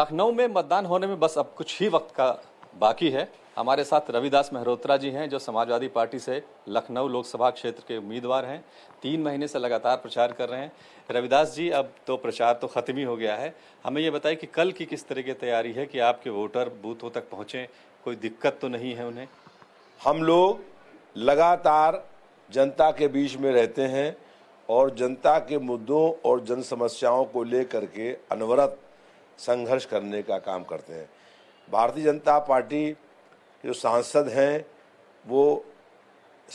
लखनऊ में मतदान होने में बस अब कुछ ही वक्त का बाकी है हमारे साथ रविदास मेहरोत्रा जी हैं जो समाजवादी पार्टी से लखनऊ लोकसभा क्षेत्र के उम्मीदवार हैं तीन महीने से लगातार प्रचार कर रहे हैं रविदास जी अब तो प्रचार तो ख़त्म ही हो गया है हमें ये बताइए कि कल की किस तरह की तैयारी है कि आपके वोटर बूथों तक पहुँचें कोई दिक्कत तो नहीं है उन्हें हम लोग लगातार जनता के बीच में रहते हैं और जनता के मुद्दों और जन समस्याओं को लेकर के अनवरत संघर्ष करने का काम करते हैं भारतीय जनता पार्टी के जो सांसद हैं वो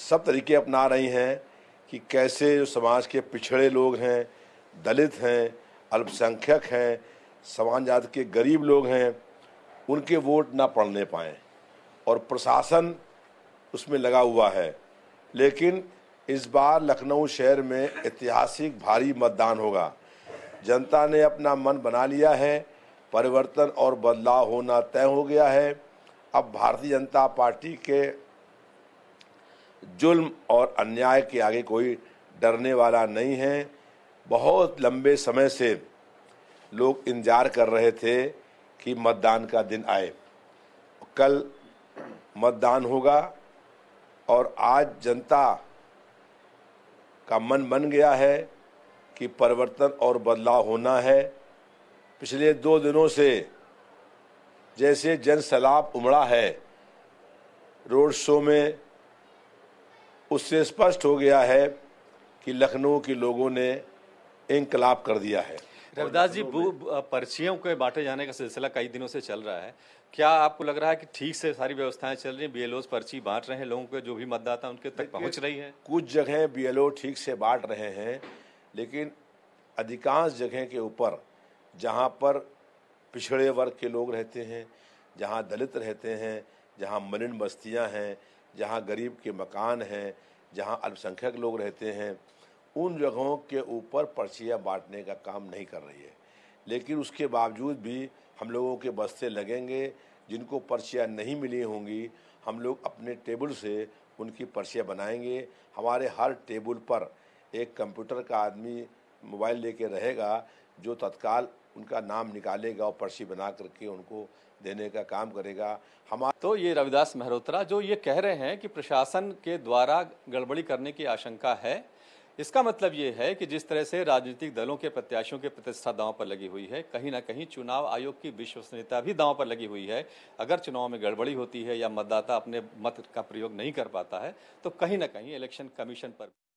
सब तरीके अपना रही हैं कि कैसे जो समाज के पिछड़े लोग हैं दलित हैं अल्पसंख्यक हैं समान जात के गरीब लोग हैं उनके वोट ना पड़ने पाएँ और प्रशासन उसमें लगा हुआ है लेकिन इस बार लखनऊ शहर में ऐतिहासिक भारी मतदान होगा जनता ने अपना मन बना लिया है परिवर्तन और बदलाव होना तय हो गया है अब भारतीय जनता पार्टी के जुल्म और अन्याय के आगे कोई डरने वाला नहीं है बहुत लंबे समय से लोग इंतजार कर रहे थे कि मतदान का दिन आए कल मतदान होगा और आज जनता का मन बन गया है कि परिवर्तन और बदलाव होना है पिछले दो दिनों से जैसे जन सैलाब उमड़ा है रोड शो में उससे स्पष्ट हो गया है कि लखनऊ के लोगों ने इनकलाब कर दिया है रविदास जी पर्चियों के बांटे जाने का सिलसिला कई दिनों से चल रहा है क्या आपको लग रहा है कि ठीक से सारी व्यवस्थाएं चल रही हैं बीएलओ पर्ची बांट रहे हैं लोगों के जो भी मतदाता उनके तक पहुंच रही है कुछ जगह बी ठीक से बांट रहे हैं लेकिन अधिकांश जगह के ऊपर जहाँ पर पिछड़े वर्ग के लोग रहते हैं जहाँ दलित रहते हैं जहाँ मलिन बस्तियाँ हैं जहाँ गरीब के मकान हैं जहाँ अल्पसंख्यक लोग रहते हैं उन जगहों के ऊपर पर्चियाँ बांटने का काम नहीं कर रही है लेकिन उसके बावजूद भी हम लोगों के बस्ते लगेंगे जिनको पर्चियाँ नहीं मिली होंगी हम लोग अपने टेबल से उनकी पर्चियाँ बनाएंगे हमारे हर टेबल पर एक कंप्यूटर का आदमी मोबाइल लेके रहेगा जो तत्काल उनका नाम निकालेगा और पर्ची बना करके उनको देने का काम करेगा हमारा तो ये रविदास मेहरोत्रा जो ये कह रहे हैं कि प्रशासन के द्वारा गड़बड़ी करने की आशंका है इसका मतलब ये है कि जिस तरह से राजनीतिक दलों के प्रत्याशियों की प्रतिष्ठा दांव पर लगी हुई है कहीं ना कहीं चुनाव आयोग की विश्वसनीयता भी दांव पर लगी हुई है अगर चुनाव में गड़बड़ी होती है या मतदाता अपने मत का प्रयोग नहीं कर पाता है तो कहीं ना कहीं इलेक्शन कमीशन पर